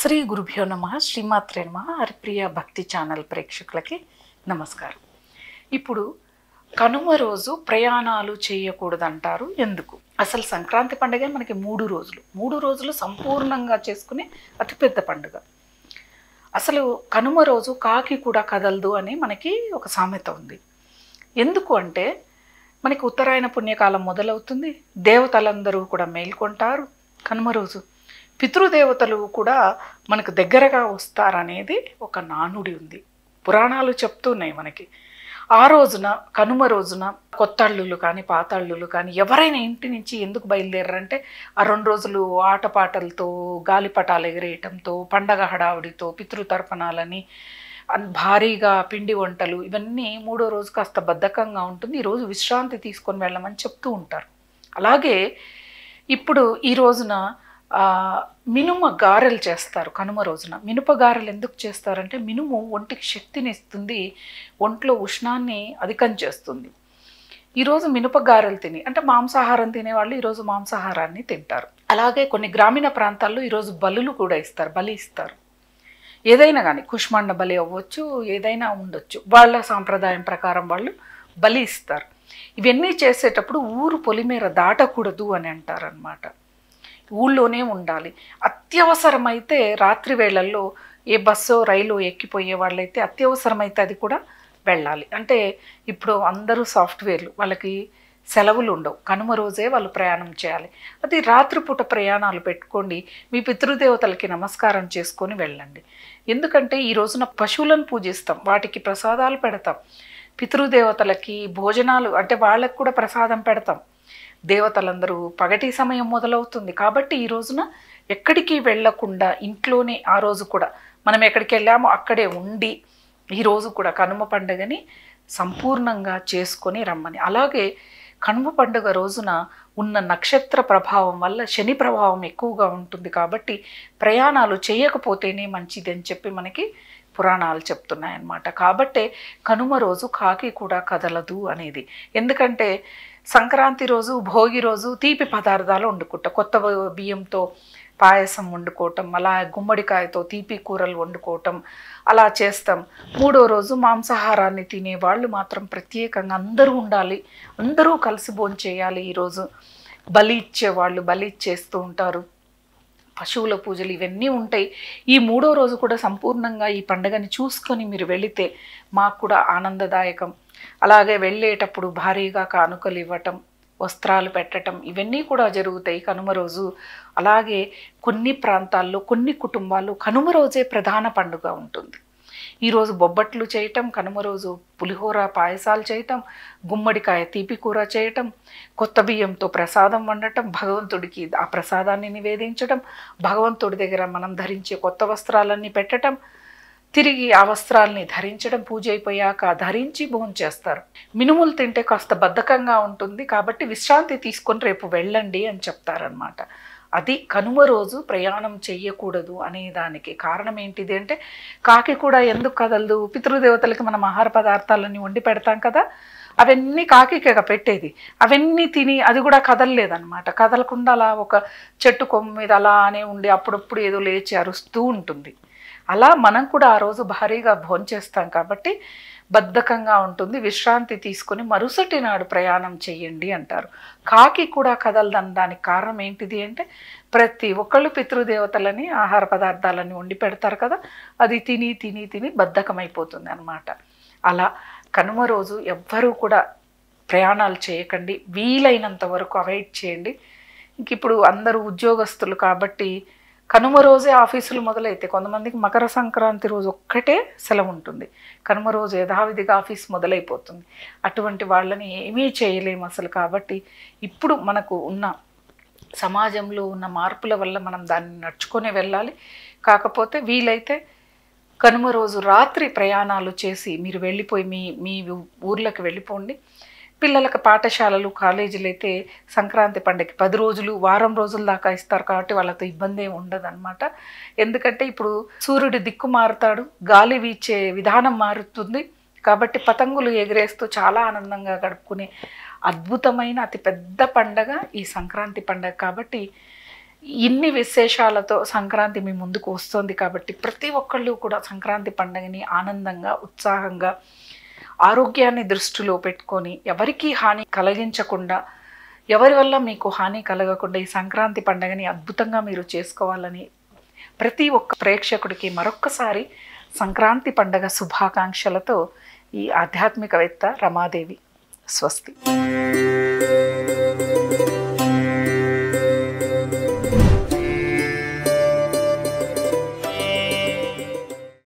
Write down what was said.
శ్రీ గురుభ్యో నమ శ్రీమాత్రే నమ హరిప్రియ భక్తి ఛానల్ ప్రేక్షకులకి నమస్కారం ఇప్పుడు కనుమ రోజు ప్రయాణాలు చేయకూడదంటారు ఎందుకు అసలు సంక్రాంతి పండుగ మనకి మూడు రోజులు మూడు రోజులు సంపూర్ణంగా చేసుకునే అతిపెద్ద పండుగ అసలు కనుమ రోజు కాకి కూడా కదలదు అని మనకి ఒక సామెత ఉంది ఎందుకు అంటే మనకి ఉత్తరాయణ పుణ్యకాలం మొదలవుతుంది దేవతలందరూ కూడా మేల్కొంటారు కనుమ రోజు పితృదేవతలు కూడా మనకు దగ్గరగా వస్తారనేది ఒక నానుడి ఉంది పురాణాలు చెప్తున్నాయి మనకి ఆ రోజున కనుమ రోజున కొత్త అల్లులు కానీ పాతళ్ళు కానీ ఎవరైనా ఇంటి నుంచి ఎందుకు బయలుదేరారంటే ఆ రెండు రోజులు ఆటపాటలతో గాలిపటాలు ఎగిరేయటంతో పండగ హడావుడితో పితృతర్పణాలని భారీగా పిండి వంటలు ఇవన్నీ మూడో రోజు కాస్త బద్ధకంగా ఉంటుంది ఈరోజు విశ్రాంతి తీసుకొని వెళ్ళమని చెప్తూ ఉంటారు అలాగే ఇప్పుడు ఈ రోజున మినుమ గారెలు చేస్తారు కనుమ రోజున మినుప గారెలు ఎందుకు చేస్తారంటే మినుము ఒంటికి శక్తిని ఇస్తుంది ఒంట్లో ఉష్ణాన్ని అధికం చేస్తుంది ఈరోజు మినుప గారెలు తిని అంటే మాంసాహారం తినేవాళ్ళు ఈరోజు మాంసాహారాన్ని తింటారు అలాగే కొన్ని గ్రామీణ ప్రాంతాల్లో ఈరోజు బలులు కూడా ఇస్తారు బలి ఇస్తారు ఏదైనా కానీ కుష్మాండ బలి అవ్వచ్చు ఏదైనా ఉండొచ్చు వాళ్ళ సాంప్రదాయం ప్రకారం వాళ్ళు బలి ఇస్తారు ఇవన్నీ చేసేటప్పుడు ఊరు పొలిమేర దాటకూడదు అని అంటారనమాట ఊళ్ళోనే ఉండాలి అత్యవసరమైతే రాత్రి వేళల్లో ఏ బస్సో రైలు ఎక్కిపోయే వాళ్ళైతే అత్యవసరమైతే అది కూడా వెళ్ళాలి అంటే ఇప్పుడు అందరూ సాఫ్ట్వేర్లు వాళ్ళకి సెలవులు ఉండవు కనుమ రోజే వాళ్ళు ప్రయాణం చేయాలి అది రాత్రిపూట ప్రయాణాలు పెట్టుకోండి మీ పితృదేవతలకి నమస్కారం చేసుకొని వెళ్ళండి ఎందుకంటే ఈ రోజున పశువులను పూజిస్తాం వాటికి ప్రసాదాలు పెడతాం పితృదేవతలకి భోజనాలు అంటే వాళ్ళకు కూడా ప్రసాదం పెడతాం దేవతలందరూ పగటి సమయం మొదలవుతుంది కాబట్టి ఈ రోజున ఎక్కడికి వెళ్లకుండా ఇంట్లోనే ఆ రోజు కూడా మనం ఎక్కడికి వెళ్ళామో అక్కడే ఉండి ఈరోజు కూడా కనుమ పండుగని సంపూర్ణంగా చేసుకొని రమ్మని అలాగే కనుమ పండుగ రోజున ఉన్న నక్షత్ర ప్రభావం వల్ల శని ప్రభావం ఎక్కువగా ఉంటుంది కాబట్టి ప్రయాణాలు చేయకపోతేనే మంచిది అని చెప్పి మనకి పురాణాలు చెప్తున్నాయన్నమాట కాబట్టే కనుమ రోజు కాకి కూడా కదలదు అనేది ఎందుకంటే సంక్రాంతి రోజు భోగి రోజు తీపి పదార్థాలు వండుకుంట కొత్త బియ్యంతో పాయసం వండుకోవటం అలా గుమ్మడికాయతో తీపి కూరలు వండుకోవటం అలా చేస్తాం మూడో రోజు మాంసాహారాన్ని తినే వాళ్ళు మాత్రం ప్రత్యేకంగా అందరూ ఉండాలి అందరూ కలిసి భోంచేయాలి ఈరోజు బలి ఇచ్చేవాళ్ళు బలి ఇచ్చేస్తూ ఉంటారు పశువుల పూజలు ఇవన్నీ ఉంటాయి ఈ మూడో రోజు కూడా సంపూర్ణంగా ఈ పండుగని చూసుకొని మీరు వెళితే మాకు కూడా ఆనందదాయకం అలాగే వెళ్ళేటప్పుడు భారీగా కానుకలు ఇవ్వటం వస్త్రాలు పెట్టడం ఇవన్నీ కూడా జరుగుతాయి కనుమ రోజు అలాగే కొన్ని ప్రాంతాల్లో కొన్ని కుటుంబాలు కనుమ రోజే ప్రధాన పండుగ ఉంటుంది ఈరోజు బొబ్బట్లు చేయటం కనుమ రోజు పులిహోర పాయసాలు చేయటం గుమ్మడికాయ తీపి కూర చేయటం కొత్త బియ్యంతో ప్రసాదం వండటం భగవంతుడికి ఆ ప్రసాదాన్ని నివేదించడం భగవంతుడి దగ్గర మనం ధరించే కొత్త వస్త్రాలన్నీ పెట్టడం తిరిగి ఆ వస్త్రాల్ని ధరించడం పూజ అయిపోయాక ధరించి భోంచేస్తారు మినుములు తింటే కాస్త బద్ధకంగా ఉంటుంది కాబట్టి విశ్రాంతి తీసుకొని రేపు వెళ్ళండి అని చెప్తారనమాట అది కనుమ రోజు ప్రయాణం చేయకూడదు అనే దానికి కారణం ఏంటిది అంటే కాకి కూడా ఎందుకు కదలదు పితృదేవతలకి మనం ఆహార పదార్థాలని వండి పెడతాం కదా అవన్నీ కాకి పెట్టేది అవన్నీ తిని అది కూడా కదలలేదనమాట కదలకుండా అలా ఒక చెట్టు కొమ్మ మీద అలానే ఉండి అప్పుడప్పుడు ఏదో లేచి అరుస్తూ ఉంటుంది అలా మనం కూడా ఆ రోజు భారీగా భోంచేస్తాం కాబట్టి బద్ధకంగా ఉంటుంది విశ్రాంతి తీసుకుని మరుసటి నాడు ప్రయాణం చేయండి అంటారు కాకి కూడా కదలదని దానికి కారణం ఏంటిది అంటే ప్రతి ఒక్కళ్ళు పితృదేవతలని ఆహార పదార్థాలని వండి పెడతారు కదా అది తిని తిని తిని బద్ధకమైపోతుంది అనమాట అలా కనుమ రోజు ఎవ్వరూ కూడా ప్రయాణాలు చేయకండి వీలైనంత వరకు అవాయిడ్ చేయండి ఇంక ఇప్పుడు అందరూ ఉద్యోగస్తులు కాబట్టి కనుమ రోజే ఆఫీసులు మొదలైతే కొంతమందికి మకర సంక్రాంతి రోజు ఒక్కటే సెలవు ఉంటుంది కనుమ రోజు యథావిధిగా ఆఫీస్ మొదలైపోతుంది అటువంటి వాళ్ళని ఏమీ చేయలేము అసలు కాబట్టి ఇప్పుడు మనకు ఉన్న సమాజంలో ఉన్న మార్పుల వల్ల మనం దాన్ని నడుచుకొని వెళ్ళాలి కాకపోతే వీలైతే కనుమ రోజు రాత్రి ప్రయాణాలు చేసి మీరు వెళ్ళిపోయి మీ మీ ఊర్లకు వెళ్ళిపోండి పిల్లలకు పాఠశాలలు కాలేజీలు అయితే సంక్రాంతి పండుగకి పది రోజులు వారం రోజుల దాకా ఇస్తారు కాబట్టి వాళ్ళతో ఇబ్బంది ఏమి ఉండదు అనమాట ఎందుకంటే ఇప్పుడు సూర్యుడు దిక్కు మారుతాడు గాలి వీచే విధానం మారుతుంది కాబట్టి పతంగులు ఎగిరేస్తూ చాలా ఆనందంగా గడుపుకునే అద్భుతమైన అతి పెద్ద పండగ ఈ సంక్రాంతి పండగ కాబట్టి ఇన్ని విశేషాలతో సంక్రాంతి మీ ముందుకు వస్తుంది కాబట్టి ప్రతి ఒక్కళ్ళు కూడా సంక్రాంతి పండుగని ఆనందంగా ఉత్సాహంగా ఆరోగ్యాన్ని దృష్టిలో పెట్టుకొని ఎవరికీ హాని కలిగించకుండా ఎవరి వల్ల మీకు హాని కలగకుండా ఈ సంక్రాంతి పండుగని అద్భుతంగా మీరు చేసుకోవాలని ప్రతి ఒక్క ప్రేక్షకుడికి మరొక్కసారి సంక్రాంతి పండగ శుభాకాంక్షలతో ఈ ఆధ్యాత్మికవేత్త రమాదేవి స్వస్తి